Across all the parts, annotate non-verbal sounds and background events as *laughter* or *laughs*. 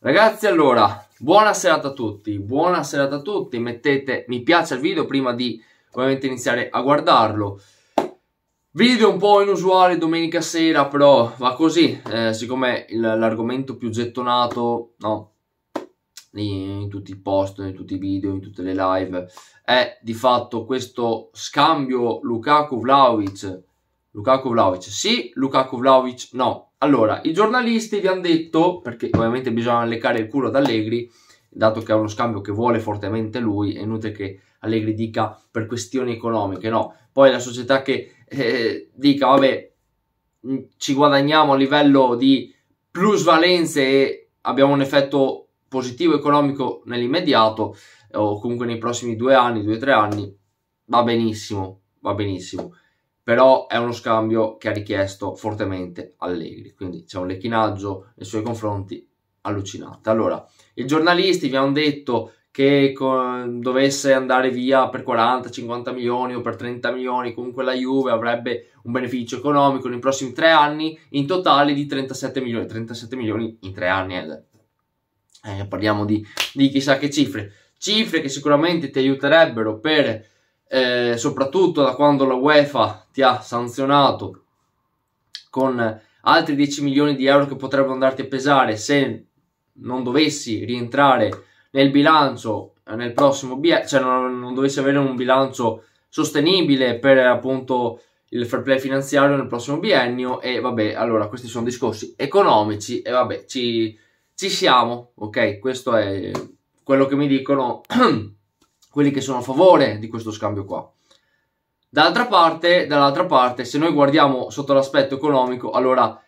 Ragazzi, allora, buona serata a tutti, buona serata a tutti, mettete mi piace al video prima di ovviamente iniziare a guardarlo. Video un po' inusuale domenica sera, però va così, eh, siccome l'argomento più gettonato, no, in, in tutti i post, in tutti i video, in tutte le live, è di fatto questo scambio Lukaku-Vlaovic. Lukaku-Vlaovic sì, Lukaku-Vlaovic no. Allora, i giornalisti vi hanno detto, perché ovviamente bisogna leccare il culo ad Allegri, dato che è uno scambio che vuole fortemente lui, è inutile che Allegri dica per questioni economiche, no. Poi la società che eh, dica, vabbè, mm, ci guadagniamo a livello di plusvalenze e abbiamo un effetto positivo economico nell'immediato, o comunque nei prossimi due anni, due o tre anni, va benissimo, va benissimo però è uno scambio che ha richiesto fortemente Allegri, quindi c'è un lecchinaggio nei suoi confronti allucinante. Allora, i giornalisti vi hanno detto che dovesse andare via per 40, 50 milioni o per 30 milioni, comunque la Juve avrebbe un beneficio economico nei prossimi tre anni in totale di 37 milioni, 37 milioni in tre anni, eh, eh, parliamo di, di chissà che cifre, cifre che sicuramente ti aiuterebbero per eh, soprattutto da quando la UEFA ti ha sanzionato con altri 10 milioni di euro che potrebbero andarti a pesare se non dovessi rientrare nel bilancio eh, nel prossimo biennio, cioè non, non, dovessi avere un bilancio sostenibile per appunto il fair play finanziario nel prossimo biennio e vabbè, allora questi sono discorsi economici e vabbè, ci, ci siamo, ok? Questo è quello che mi dicono *clears throat* quelli che sono a favore di questo scambio qua. Dall'altra parte, dall'altra parte, se noi guardiamo sotto l'aspetto economico, allora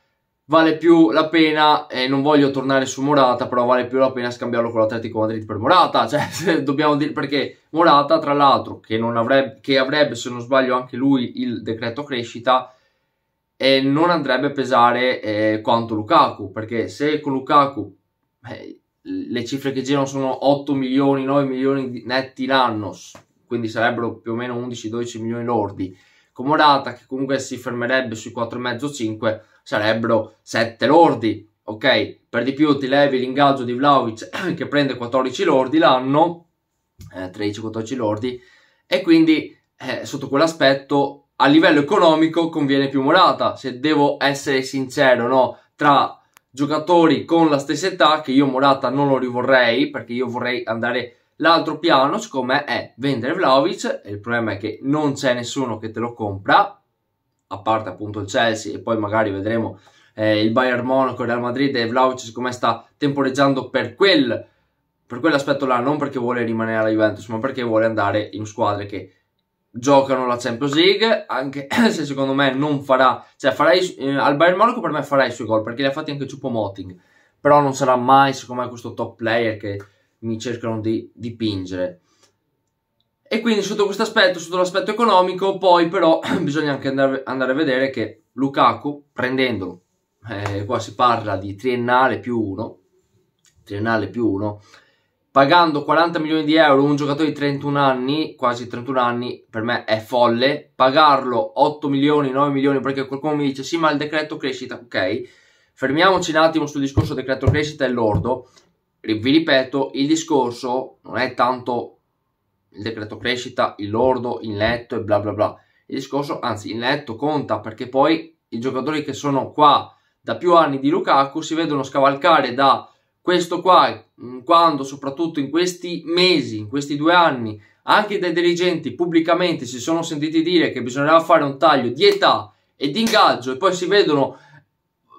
vale più la pena, e non voglio tornare su Morata, però vale più la pena scambiarlo con l'Atletico Madrid per Morata, *laughs* cioè dobbiamo dire perché Morata, tra l'altro, che, avrebbe, che avrebbe, se non sbaglio, anche lui il decreto crescita, eh, non andrebbe a pesare eh, quanto Lukaku, perché se con Lukaku eh, le cifre che girano sono 8 milioni, 9 milioni netti l'anno, quindi sarebbero più o meno 11-12 milioni lordi. Comodata che comunque si fermerebbe sui 4,5-5 sarebbero 7 lordi, ok? Per di più ti levi l'ingaggio di Vlaovic *clears throat* che prende 14 lordi l'anno, eh, 13-14 lordi, e quindi eh, sotto quell'aspetto a livello economico conviene più Morata, se devo essere sincero, no? Tra giocatori con la stessa età che io Morata non lo rivorrei perché io vorrei andare l'altro piano siccome è vendere Vlaovic e il problema è che non c'è nessuno che te lo compra a parte appunto il Chelsea e poi magari vedremo eh, il Bayern Monaco, il Real Madrid e Vlaovic siccome sta temporeggiando per, quel, per quell'aspetto là non perché vuole rimanere alla Juventus ma perché vuole andare in squadre che giocano la Champions League, anche *clears throat* se secondo me non farà, cioè farà i, eh, al Bayern Monaco per me farà i suoi gol, perché li ha fatti anche Moting però non sarà mai secondo me questo top player che mi cercano di dipingere. E quindi sotto questo aspetto, sotto l'aspetto economico, poi però *clears throat* bisogna anche andare, andare a vedere che Lukaku, prendendolo, eh, qua si parla di triennale più uno, triennale più uno, pagando 40 milioni di euro un giocatore di 31 anni, quasi 31 anni, per me è folle, pagarlo 8 milioni, 9 milioni, perché qualcuno mi dice sì ma il decreto crescita, ok, fermiamoci un attimo sul discorso decreto crescita e lordo, vi ripeto, il discorso non è tanto il decreto crescita, il lordo, il netto e bla bla bla, il discorso, anzi il netto conta perché poi i giocatori che sono qua da più anni di Lukaku si vedono scavalcare da questo qua, quando soprattutto in questi mesi, in questi due anni, anche dai dirigenti pubblicamente si sono sentiti dire che bisognerà fare un taglio di età e di ingaggio e poi si vedono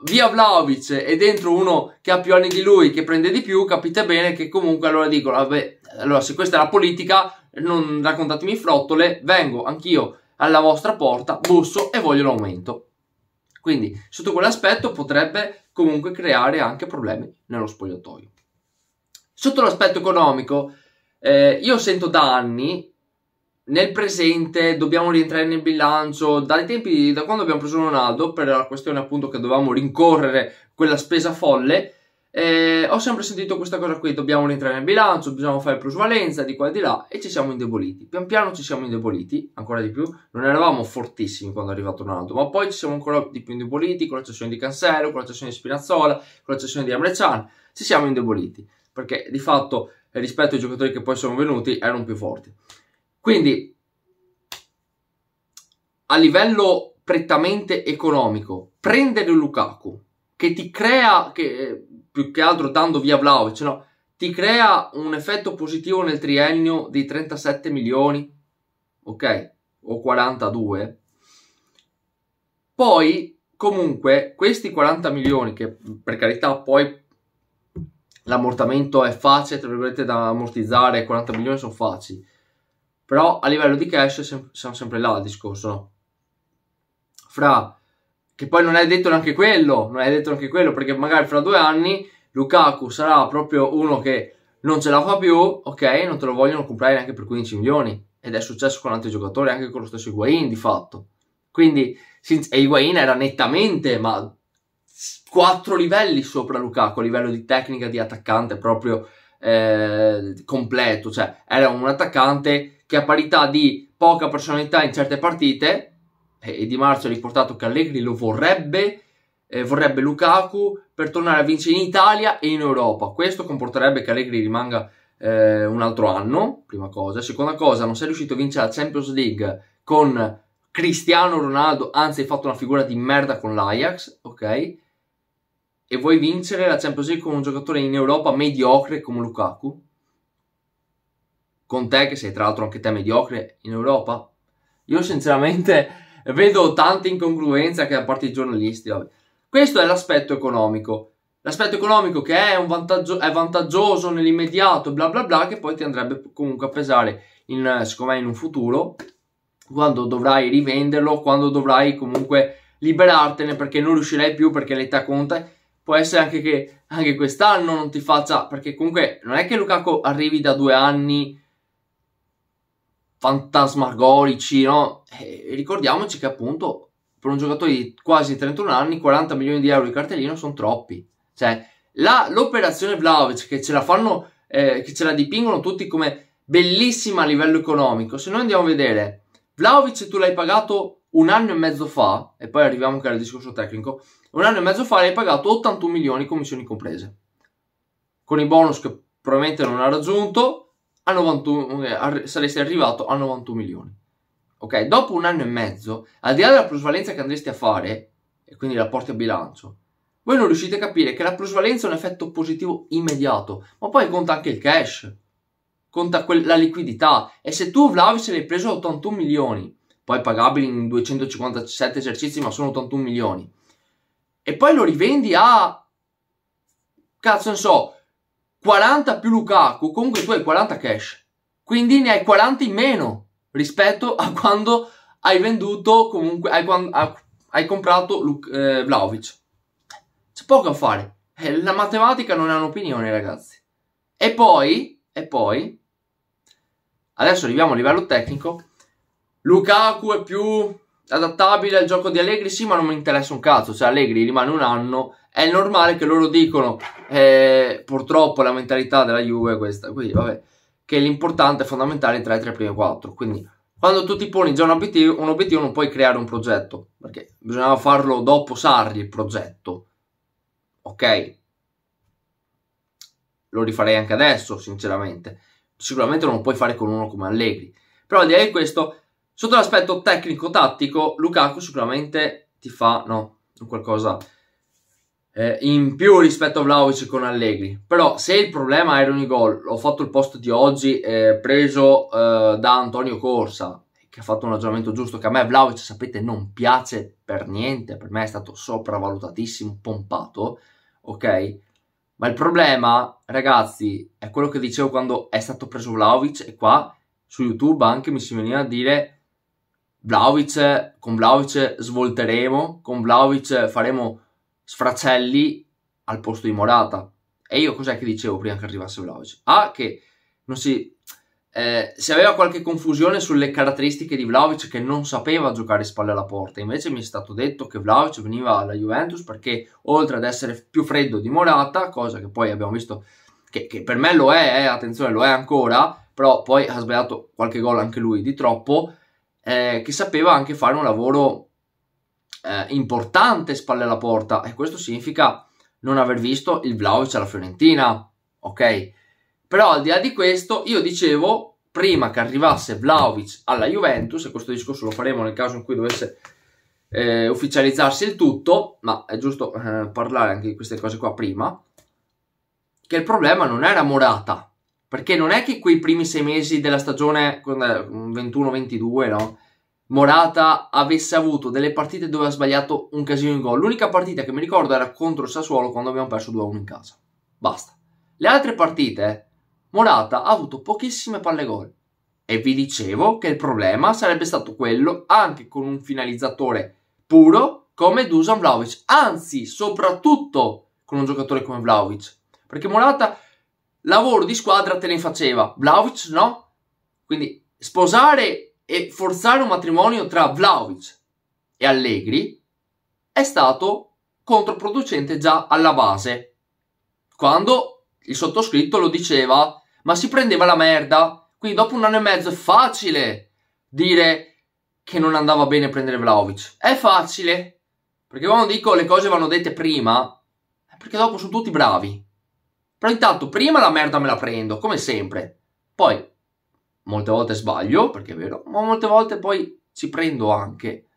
via Vlaovic e dentro uno che ha più anni di lui che prende di più, capite bene che comunque allora dicono, vabbè, ah, allora se questa è la politica non raccontatemi frottole, vengo anch'io alla vostra porta, busso e voglio l'aumento. Quindi sotto quell'aspetto potrebbe comunque creare anche problemi nello spogliatoio. Sotto l'aspetto economico, eh, io sento da anni nel presente dobbiamo rientrare nel bilancio dai tempi da quando abbiamo preso Ronaldo per la questione appunto che dovevamo rincorrere quella spesa folle eh, ho sempre sentito questa cosa qui, dobbiamo rientrare nel bilancio, dobbiamo fare plusvalenza di qua e di là e ci siamo indeboliti. Pian piano ci siamo indeboliti, ancora di più, non eravamo fortissimi quando è arrivato Ronaldo, ma poi ci siamo ancora di più indeboliti con la cessione di Cancelo, con la cessione di Spinazzola, con la cessione di Emre Can, ci siamo indeboliti, perché di fatto eh, rispetto ai giocatori che poi sono venuti erano più forti. Quindi a livello prettamente economico, prendere Lukaku che ti crea, che, eh, più che altro dando via Vlaovic, no? ti crea un effetto positivo nel triennio di 37 milioni, ok? O 42. Poi, comunque, questi 40 milioni, che per carità poi l'ammortamento è facile, tra virgolette, da ammortizzare, 40 milioni sono facili, però a livello di cash siamo sempre là il discorso, no? Fra che poi non è detto neanche quello, non è detto neanche quello, perché magari fra due anni Lukaku sarà proprio uno che non ce la fa più, ok, non te lo vogliono comprare neanche per 15 milioni. Ed è successo con altri giocatori, anche con lo stesso Higuain di fatto. Quindi, e Higuain era nettamente, ma quattro livelli sopra Lukaku a livello di tecnica di attaccante proprio eh, completo, cioè era un attaccante che a parità di poca personalità in certe partite eh, e Di Marzio ha riportato che Allegri lo vorrebbe, eh, vorrebbe Lukaku per tornare a vincere in Italia e in Europa. Questo comporterebbe che Allegri rimanga eh, un altro anno, prima cosa. Seconda cosa, non sei riuscito a vincere la Champions League con Cristiano Ronaldo, anzi hai fatto una figura di merda con l'Ajax, ok? E vuoi vincere la Champions League con un giocatore in Europa mediocre come Lukaku? Con te, che sei tra l'altro anche te mediocre in Europa? Io sinceramente vedo tante incongruenze anche da parte dei giornalisti. Vabbè. Questo è l'aspetto economico. L'aspetto economico che è, vantaggio- è, vantaggioso nell'immediato, bla bla bla, che poi ti andrebbe comunque a pesare, in, secondo me, in un futuro, quando dovrai rivenderlo, quando dovrai comunque liberartene perché non riuscirai più perché l'età conta. Può essere anche che anche quest'anno non ti faccia, perché comunque non è che Lukaku arrivi da due anni fantasmagorici, no? E eh, ricordiamoci che appunto per un giocatore di quasi 31 anni 40 milioni di euro di cartellino sono troppi. Cioè, la, l'operazione Vlaovic che ce la fanno, eh, che ce la dipingono tutti come bellissima a livello economico, se noi andiamo a vedere, Vlaovic tu l'hai pagato un anno e mezzo fa, e poi arriviamo anche al discorso tecnico, un anno e mezzo fa l'hai pagato 81 milioni commissioni comprese, con i bonus che probabilmente non ha raggiunto, a 91, eh, saresti arrivato a 91 milioni. Ok, dopo un anno e mezzo, al di là della plusvalenza che andresti a fare, e quindi rapporti a bilancio, voi non riuscite a capire che la plusvalenza è un effetto positivo immediato, ma poi conta anche il cash, conta que- la liquidità. E se tu Vlaovic hai preso 81 milioni, poi pagabili in 257 esercizi, ma sono 81 milioni, e poi lo rivendi a cazzo ne so, 40 più Lukaku, comunque tu hai 40 cash. Quindi ne hai 40 in meno rispetto a quando hai venduto, comunque, hai, hai comprato Luk- eh, Vlaovic. C'è poco a fare. Eh, la matematica non è un'opinione, ragazzi. E poi, e poi, adesso arriviamo a livello tecnico. Lukaku è più adattabile al gioco di Allegri, sì, ma non mi interessa un cazzo, cioè Allegri rimane un anno, è normale che loro dicono, eh, purtroppo la mentalità della Juve è questa, quindi vabbè, che l'importante è fondamentale tra i tre primi quattro, quindi quando tu ti poni già un obiettivo, un obiettivo non puoi creare un progetto, perché bisognava farlo dopo Sarri il progetto, ok? Lo rifarei anche adesso, sinceramente, sicuramente non lo puoi fare con uno come Allegri, però al di là di questo Sotto l'aspetto tecnico-tattico, Lukaku sicuramente ti fa no, qualcosa eh, in più rispetto a Vlaovic con Allegri. Però se il problema era ogni gol, ho fatto il post di oggi eh, preso eh, da Antonio Corsa, che ha fatto un ragionamento giusto, che a me Vlaovic, sapete, non piace per niente, per me è stato sopravvalutatissimo, pompato, ok? Ma il problema, ragazzi, è quello che dicevo quando è stato preso Vlaovic e qua su YouTube anche mi si veniva a dire Vlaovic, con Vlaovic svolteremo, con Vlaovic faremo sfracelli al posto di Morata. E io cos'è che dicevo prima che arrivasse Vlaovic? Ah, che non si... Eh, si aveva qualche confusione sulle caratteristiche di Vlaovic che non sapeva giocare spalle alla porta, invece mi è stato detto che Vlaovic veniva alla Juventus perché oltre ad essere più freddo di Morata, cosa che poi abbiamo visto che, che per me lo è, eh, attenzione lo è ancora, però poi ha sbagliato qualche gol anche lui di troppo, eh, che sapeva anche fare un lavoro eh, importante spalle alla porta e questo significa non aver visto il Vlaovic alla Fiorentina, ok? Però al di là di questo, io dicevo prima che arrivasse Vlaovic alla Juventus, e questo discorso lo faremo nel caso in cui dovesse eh, ufficializzarsi il tutto, ma è giusto eh, parlare anche di queste cose qua prima, che il problema non era Morata, perché non è che quei primi sei mesi della stagione 21-22, eh, no? Morata avesse avuto delle partite dove ha sbagliato un casino di gol. L'unica partita che mi ricordo era contro il Sassuolo quando abbiamo perso 2-1 in casa. Basta. Le altre partite, Morata ha avuto pochissime palle gol. E vi dicevo che il problema sarebbe stato quello anche con un finalizzatore puro come Dusan Vlaovic. Anzi, soprattutto con un giocatore come Vlaovic. Perché Morata lavoro di squadra te ne faceva, Vlaovic no. Quindi sposare e forzare un matrimonio tra Vlaovic e Allegri è stato controproducente già alla base, quando il sottoscritto lo diceva, ma si prendeva la merda. Quindi dopo un anno e mezzo è facile dire che non andava bene prendere Vlaovic. È facile, perché quando dico le cose vanno dette prima, è perché dopo sono tutti bravi. Però intanto prima la merda me la prendo, come sempre. Poi, molte volte sbaglio, perché è vero, ma molte volte poi ci prendo anche.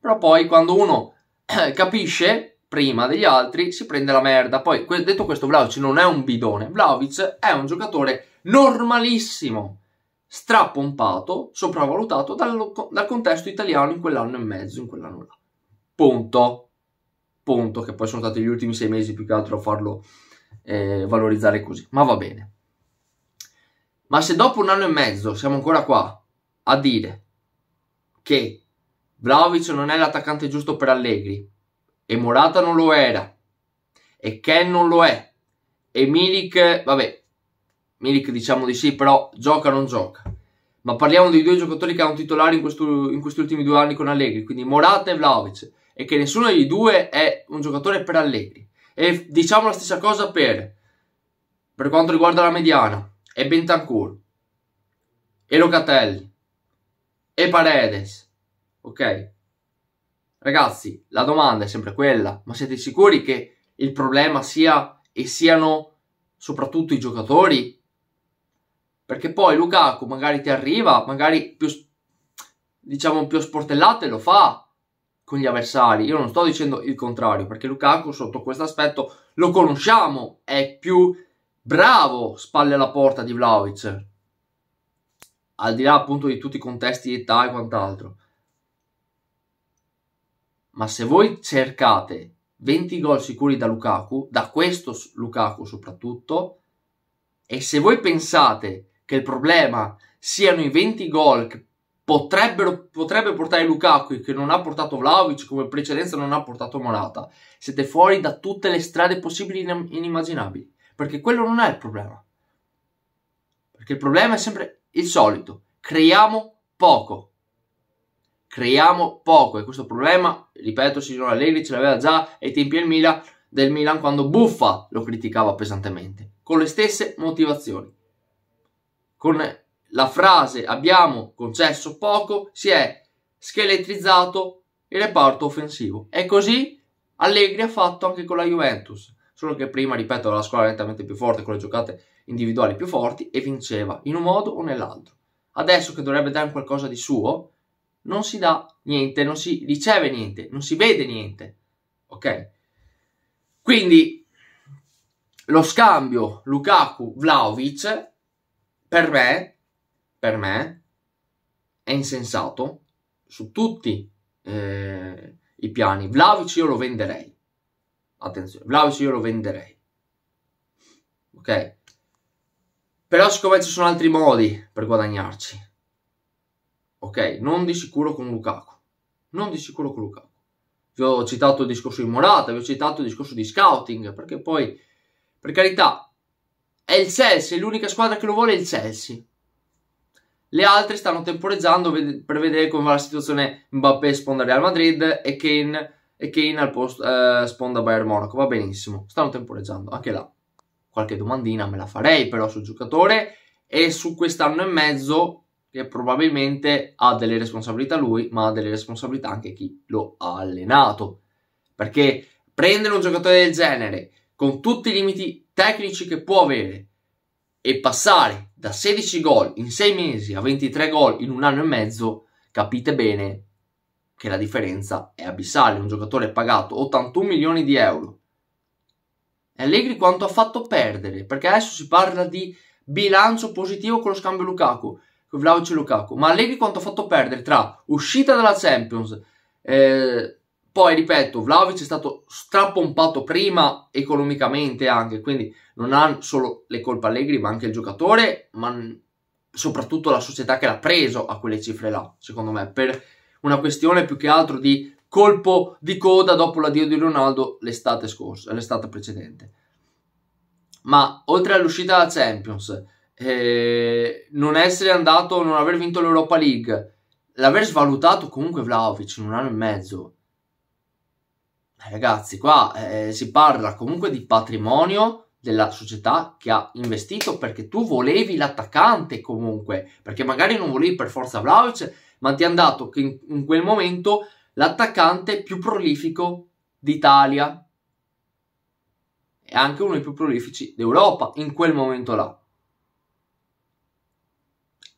Però poi quando uno *clears throat* capisce prima degli altri si prende la merda. Poi detto questo Vlaovic non è un bidone, Vlaovic è un giocatore normalissimo, strapompato, sopravvalutato dal, dal contesto italiano in quell'anno e mezzo, in quell'anno là. Punto spunto, che poi sono stati gli ultimi sei mesi più che altro a farlo eh, valorizzare così, ma va bene. Ma se dopo un anno e mezzo siamo ancora qua a dire che Vlaovic non è l'attaccante giusto per Allegri, e Morata non lo era, e Ken non lo è, e Milik, vabbè, Milik diciamo di sì, però gioca non gioca. Ma parliamo di due giocatori che hanno titolare in, questo, in questi ultimi due anni con Allegri, quindi Morata e Vlaovic e che nessuno dei due è un giocatore per Allegri. E diciamo la stessa cosa per, per quanto riguarda la mediana, e Bentancur, e Locatelli, e Paredes, ok? Ragazzi, la domanda è sempre quella, ma siete sicuri che il problema sia e siano soprattutto i giocatori? Perché poi Lukaku magari ti arriva, magari più, diciamo più sportellato e lo fa, con gli avversari. Io non sto dicendo il contrario, perché Lukaku sotto questo aspetto lo conosciamo, è più bravo spalle alla porta di Vlaovic. Al di là appunto di tutti i contesti di età e quant'altro. Ma se voi cercate 20 gol sicuri da Lukaku, da questo Lukaku soprattutto, e se voi pensate che il problema siano i 20 gol che potrebbero, potrebbe portare Lukaku che non ha portato Vlaovic come precedenza non ha portato Morata siete fuori da tutte le strade possibili e inimmaginabili perché quello non è il problema perché il problema è sempre il solito creiamo poco creiamo poco e questo problema ripeto signor Allegri ce l'aveva già ai tempi del Milan, del Milan quando Buffa lo criticava pesantemente con le stesse motivazioni con la frase abbiamo concesso poco si è scheletrizzato il reparto offensivo. E così Allegri ha fatto anche con la Juventus. Solo che prima, ripeto, era la squadra nettamente più forte, con le giocate individuali più forti e vinceva in un modo o nell'altro. Adesso che dovrebbe dare qualcosa di suo, non si dà niente, non si riceve niente, non si vede niente. Ok? Quindi lo scambio Lukaku-Vlaovic per me per me è insensato su tutti eh, i piani. Vlaovic io lo venderei. Attenzione, Vlaovic io lo venderei. Ok? Però siccome ci sono altri modi per guadagnarci. Ok, non di sicuro con Lukaku. Non di sicuro con Lukaku. Vi ho citato il discorso di Morata, vi ho citato il discorso di scouting, perché poi, per carità, è il Chelsea, l'unica squadra che lo vuole è il Chelsea. Le altre stanno temporizzando per vedere come va la situazione Mbappé sponda Real Madrid e Kane, e Kane al posto eh, sponda Bayern Monaco. Va benissimo, stanno temporeggiando anche là. Qualche domandina me la farei però sul giocatore e su quest'anno e mezzo che probabilmente ha delle responsabilità lui, ma ha delle responsabilità anche chi lo ha allenato. Perché prendere un giocatore del genere con tutti i limiti tecnici che può avere e passare da 16 gol in 6 mesi a 23 gol in un anno e mezzo, capite bene che la differenza è abissale. Un giocatore pagato 81 milioni di euro. E Allegri quanto ha fatto perdere, perché adesso si parla di bilancio positivo con lo scambio Lukaku, con Vlaovic e Lukaku, ma Allegri quanto ha fatto perdere tra uscita dalla Champions, eh, poi ripeto, Vlaovic è stato strapompato prima economicamente anche, quindi non ha solo le colpe Allegri, ma anche il giocatore, ma soprattutto la società che l'ha preso a quelle cifre là, secondo me, per una questione più che altro di colpo di coda dopo l'addio di Ronaldo l'estate scorsa, l'estate precedente. Ma oltre all'uscita da Champions, eh, non essere andato, non aver vinto l'Europa League, l'aver svalutato comunque Vlaovic in un anno e mezzo, Ragazzi, qua eh, eh, si parla comunque di patrimonio della società che ha investito perché tu volevi l'attaccante comunque, perché magari non volevi per forza Vlaovic, ma ti è andato che in, in quel momento l'attaccante più prolifico d'Italia e anche uno dei più prolifici d'Europa in quel momento là.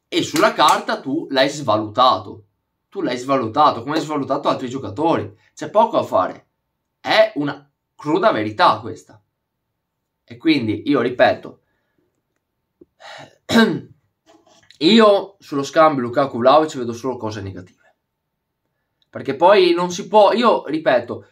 E sulla carta tu l'hai svalutato tu l'hai svalutato, come hai svalutato altri giocatori. C'è poco a fare. È una cruda verità questa. E quindi io ripeto, *clears throat* io sullo scambio Lukaku Vlaovic vedo solo cose negative. Perché poi non si può, io ripeto,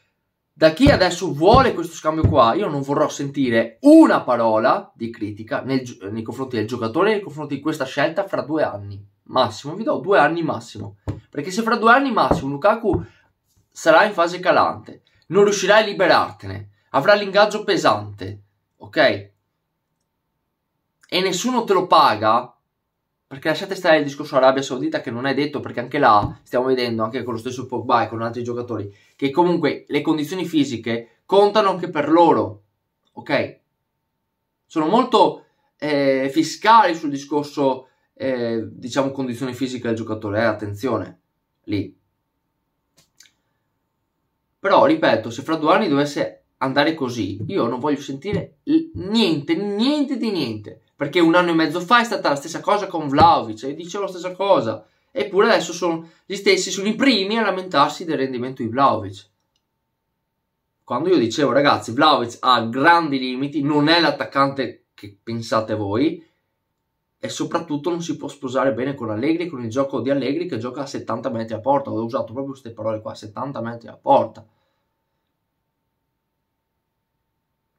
da chi adesso vuole questo scambio qua, io non vorrò sentire una parola di critica nel, nei confronti del giocatore, nei confronti di questa scelta fra due anni. Massimo, vi do due anni massimo. Perché se fra due anni massimo Lukaku sarà in fase calante, non riuscirai a liberartene, avrà l'ingaggio pesante, ok? E nessuno te lo paga, perché lasciate stare il discorso Arabia Saudita che non è detto, perché anche là stiamo vedendo, anche con lo stesso Pogba e con altri giocatori, che comunque le condizioni fisiche contano anche per loro, ok? Sono molto eh, fiscali sul discorso, eh, diciamo, condizioni fisiche del giocatore, eh, attenzione, lì. Però, ripeto, se fra due anni dovesse andare così, io non voglio sentire niente, niente di niente. Perché un anno e mezzo fa è stata la stessa cosa con Vlaovic e dicevo la stessa cosa. Eppure adesso sono gli stessi, sono i primi a lamentarsi del rendimento di Vlaovic. Quando io dicevo, ragazzi, Vlaovic ha grandi limiti, non è l'attaccante che pensate voi, e soprattutto non si può sposare bene con Allegri, con il gioco di Allegri che gioca a 70 metri a porta. Ho usato proprio queste parole qua, 70 metri a porta.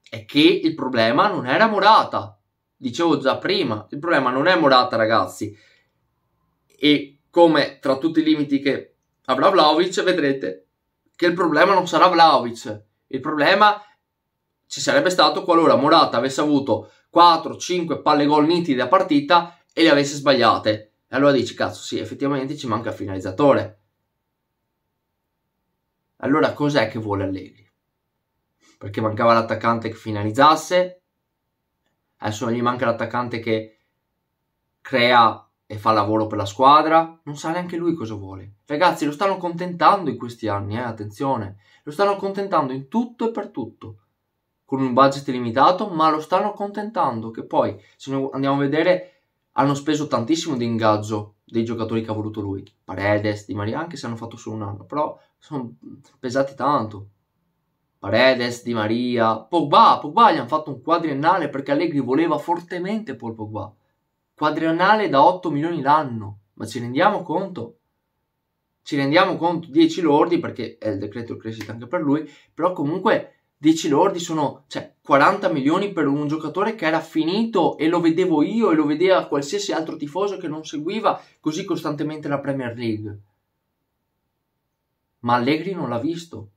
È che il problema non era Morata, dicevo già prima, il problema non è Morata ragazzi. E come tra tutti i limiti che avrà Vlaovic vedrete che il problema non sarà Vlaovic, il problema ci sarebbe stato qualora Morata avesse avuto 4-5 palle gol nitide da partita e le avesse sbagliate. E allora dici, cazzo, sì, effettivamente ci manca il finalizzatore. Allora cos'è che vuole Allegri? Perché mancava l'attaccante che finalizzasse, adesso gli manca l'attaccante che crea e fa lavoro per la squadra, non sa neanche lui cosa vuole. Ragazzi, lo stanno contentando in questi anni, eh? attenzione, lo stanno contentando in tutto e per tutto con un budget limitato, ma lo stanno accontentando, che poi, se andiamo a vedere, hanno speso tantissimo di ingaggio dei giocatori che ha voluto lui, Paredes, Di Maria, anche se hanno fatto solo un anno, però sono pesati tanto. Paredes, Di Maria, Pogba, Pogba gli hanno fatto un quadriennale perché Allegri voleva fortemente Paul Pogba. Quadriennale da 8 milioni l'anno, ma ci rendiamo conto? Ci rendiamo conto 10 lordi perché è il decreto crescita anche per lui, però comunque 10 lordi sono cioè, 40 milioni per un giocatore che era finito e lo vedevo io e lo vedeva qualsiasi altro tifoso che non seguiva così costantemente la Premier League. Ma Allegri non l'ha visto.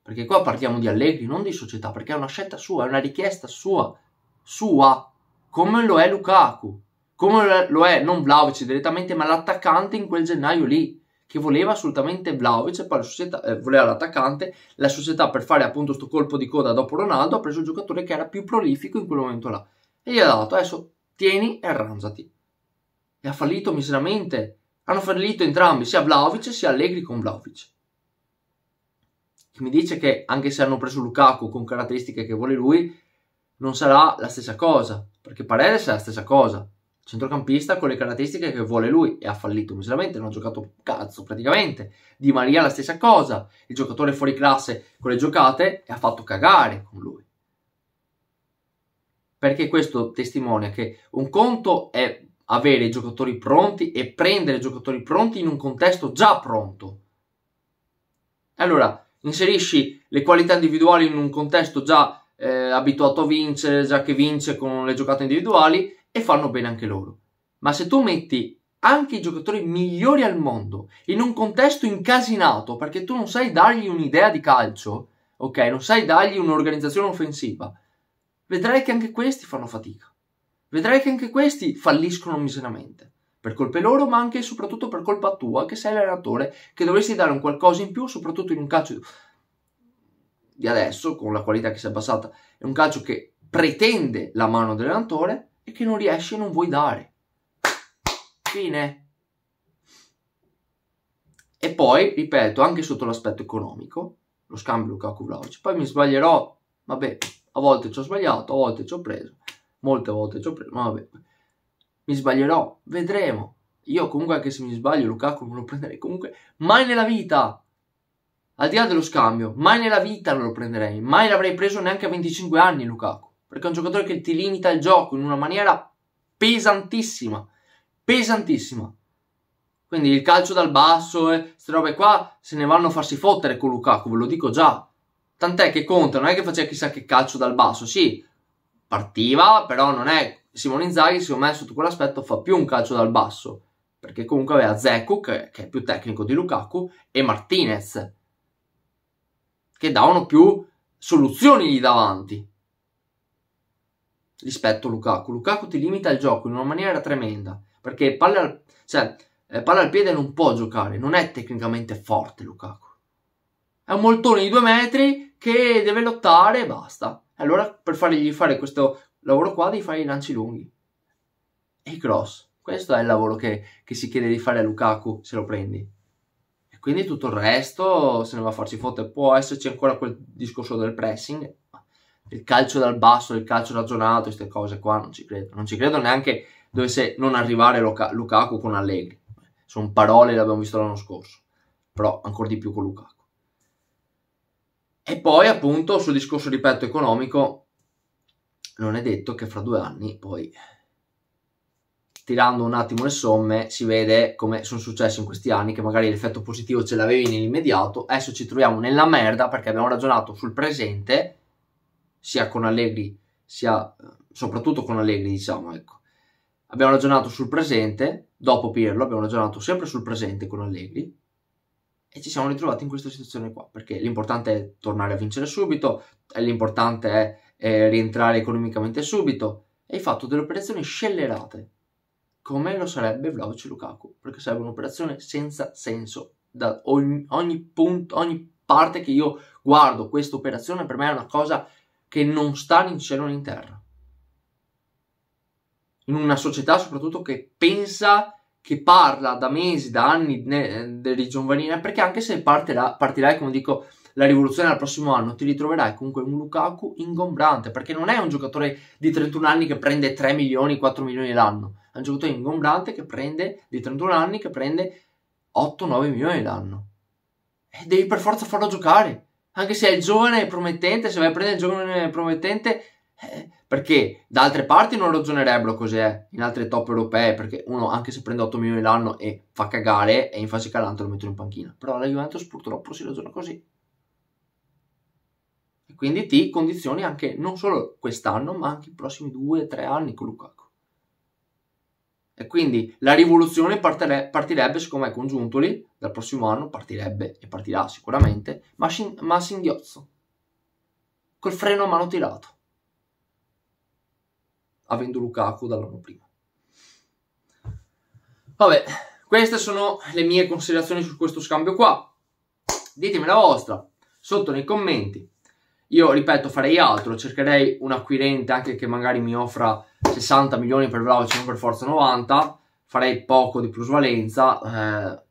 Perché qua parliamo di Allegri, non di società, perché è una scelta sua, è una richiesta sua, sua, come lo è Lukaku, come lo è non Vlaovic direttamente, ma l'attaccante in quel gennaio lì che voleva assolutamente Vlaovic, e poi la società, eh, voleva l'attaccante, la società per fare appunto questo colpo di coda dopo Ronaldo ha preso il giocatore che era più prolifico in quel momento là e gli ha dato adesso tieni e arrangiati. E ha fallito miseramente. Hanno fallito entrambi, sia Vlaovic sia Allegri con Vlaovic. Chi mi dice che anche se hanno preso Lukaku con caratteristiche che vuole lui, non sarà la stessa cosa, perché Parere sarà la stessa cosa centrocampista con le caratteristiche che vuole lui e ha fallito miseramente, non ha giocato cazzo praticamente. Di Maria la stessa cosa, il giocatore fuori classe con le giocate e ha fatto cagare con lui. Perché questo testimonia che un conto è avere i giocatori pronti e prendere i giocatori pronti in un contesto già pronto. Allora, inserisci le qualità individuali in un contesto già eh, abituato a vincere, già che vince con le giocate individuali, e fanno bene anche loro. Ma se tu metti anche i giocatori migliori al mondo in un contesto incasinato perché tu non sai dargli un'idea di calcio, ok? Non sai dargli un'organizzazione offensiva, vedrai che anche questi fanno fatica. Vedrai che anche questi falliscono miseramente. Per colpe loro, ma anche e soprattutto per colpa tua, che sei l'allenatore, che dovresti dare un qualcosa in più, soprattutto in un calcio di adesso, con la qualità che si è abbassata, è un calcio che pretende la mano dell'allenatore, e che non riesci e non vuoi dare. Fine. E poi, ripeto, anche sotto l'aspetto economico, lo scambio Lukaku Vlaovic, poi mi sbaglierò, vabbè, a volte ci ho sbagliato, a volte ci ho preso, molte volte ci ho preso, ma vabbè, mi sbaglierò, vedremo. Io comunque anche se mi sbaglio Lukaku non lo prenderei comunque mai nella vita. Al di là dello scambio, mai nella vita non lo prenderei, mai l'avrei preso neanche a 25 anni Lukaku perché è un giocatore che ti limita il gioco in una maniera pesantissima, pesantissima. Quindi il calcio dal basso e queste robe qua se ne vanno a farsi fottere con Lukaku, ve lo dico già. Tant'è che conta, non è che faceva chissà che calcio dal basso, sì, partiva, però non è... Simone Inzaghi secondo me sotto quell'aspetto fa più un calcio dal basso, perché comunque aveva Zecco, che, che è più tecnico di Lukaku, e Martinez, che davano più soluzioni lì davanti rispetto a Lukaku. Lukaku ti limita il gioco in una maniera tremenda, perché palla al, cioè, eh, palla al piede non può giocare, non è tecnicamente forte Lukaku. È un moltone di due metri che deve lottare e basta. Allora per fargli fare questo lavoro qua devi fare i lanci lunghi e i cross. Questo è il lavoro che, che, si chiede di fare a Lukaku se lo prendi. E quindi tutto il resto se ne va a farsi foto. Può esserci ancora quel discorso del pressing, il calcio dal basso, il calcio ragionato, queste cose qua, non ci credo. Non ci credo neanche dovesse non arrivare Lukaku con Allegri. Sono parole, le abbiamo visto l'anno scorso, però ancora di più con Lukaku. E poi appunto sul discorso, ripeto, economico, non è detto che fra due anni poi tirando un attimo le somme si vede come sono successi in questi anni che magari l'effetto positivo ce l'avevi nell'immediato adesso ci troviamo nella merda perché abbiamo ragionato sul presente sia con Allegri, sia eh, soprattutto con Allegri, diciamo, ecco. Abbiamo ragionato sul presente, dopo Pirlo abbiamo ragionato sempre sul presente con Allegri e ci siamo ritrovati in questa situazione qua, perché l'importante è tornare a vincere subito, l'importante è, è rientrare economicamente subito e hai fatto delle operazioni scellerate, come lo sarebbe Vlaovic e Lukaku, perché sarebbe un'operazione senza senso da ogni, ogni punto, ogni parte che io guardo questa operazione per me è una cosa che non sta né in cielo né in terra. In una società soprattutto che pensa, che parla da mesi, da anni ne, del giovanile, perché anche se partirà, partirai, come dico, la rivoluzione al prossimo anno, ti ritroverai comunque un Lukaku ingombrante, perché non è un giocatore di 31 anni che prende 3 milioni, 4 milioni l'anno, è un giocatore ingombrante che prende, di 31 anni, che prende 8-9 milioni l'anno. E devi per forza farlo giocare anche se è il giovane promettente, se vai a prendere il giovane promettente, eh, perché da altre parti non ragionerebbero cos'è in altre top europee, perché uno anche se prende 8 milioni l'anno e fa cagare, è in fase calante lo mettono in panchina. Però la Juventus purtroppo si ragiona così. E quindi ti condizioni anche non solo quest'anno, ma anche i prossimi 2-3 anni con Lukaku. E quindi la rivoluzione partire, partirebbe, secondo me, con Giuntoli, dal prossimo anno partirebbe e partirà sicuramente, ma, sin, ma singhiozzo, col freno a mano tirato, avendo Lukaku dall'anno prima. Vabbè, queste sono le mie considerazioni su questo scambio qua. Ditemi la vostra sotto nei commenti. Io ripeto, farei altro, cercherei un acquirente anche che magari mi offra 60 milioni per Vlaovic, non per forza 90, farei poco di plusvalenza, eh,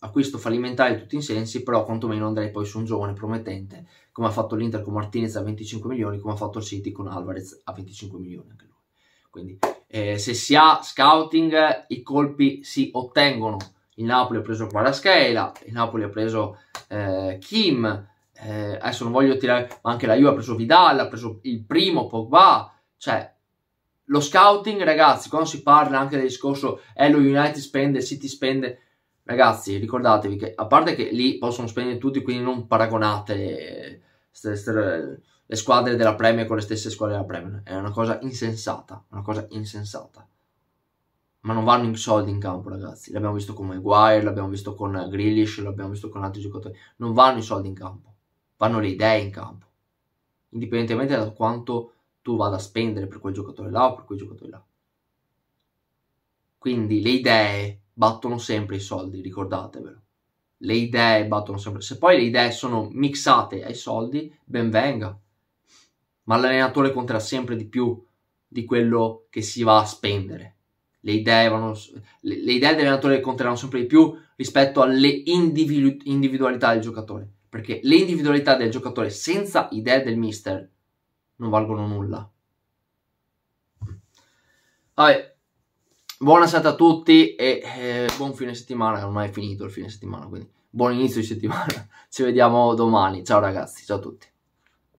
acquisto fallimentare in tutti i sensi, però quantomeno andrei poi su un giovane promettente, come ha fatto l'Inter con Martinez a 25 milioni, come ha fatto il City con Alvarez a 25 milioni anche lui. Quindi eh, se si ha scouting i colpi si ottengono. Il Napoli ha preso Quaraschela, il Napoli ha preso eh, Kim, eh, adesso non voglio tirare, ma anche la Juve ha preso Vidal, ha preso il primo Pogba, cioè lo scouting, ragazzi, quando si parla anche del discorso è lo United spende, City spende, ragazzi, ricordatevi che a parte che lì possono spendere tutti, quindi non paragonate le squadre della Premier con le stesse squadre della Premier. È una cosa insensata, una cosa insensata. Ma non vanno in soldi in campo, ragazzi. L'abbiamo visto con Maguire, l'abbiamo visto con Grealish, l'abbiamo visto con altri giocatori. Non vanno i soldi in campo, vanno le idee in campo. Indipendentemente da quanto tu vada a spendere per quel giocatore là o per quel giocatore là. Quindi le idee battono sempre i soldi, ricordatevelo. Le idee battono sempre. Se poi le idee sono mixate ai soldi, ben venga. Ma l'allenatore conterà sempre di più di quello che si va a spendere. Le idee, vanno, le, le idee dell'allenatore conteranno sempre di più rispetto alle individu- individualità del giocatore. Perché le individualità del giocatore senza idee del mister non valgono nulla. Vabbè, buona serata a tutti e eh, buon fine settimana, ormai è finito il fine settimana, quindi buon inizio di settimana. *laughs* Ci vediamo domani, ciao ragazzi, ciao a tutti.